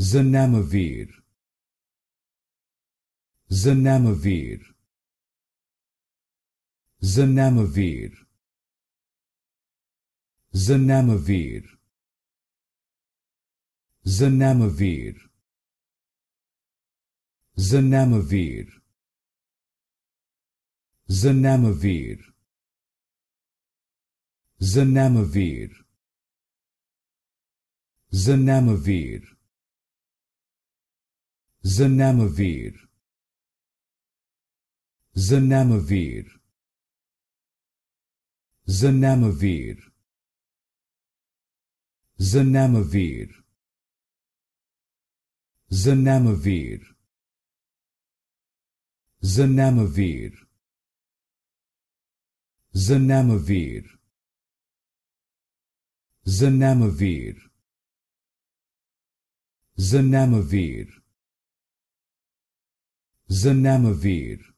Zanamivir Zanamivir Zanamivir Zanamivir Zanamivir Zanamivir Zanamivir Zanamivir Zanamivir Zanamivir. Zanamivir. Zanamivir. Zanamivir. Zanamivir. Zanamivir. Zanamivir. Zanamivir. Zanamivir. Znamavir.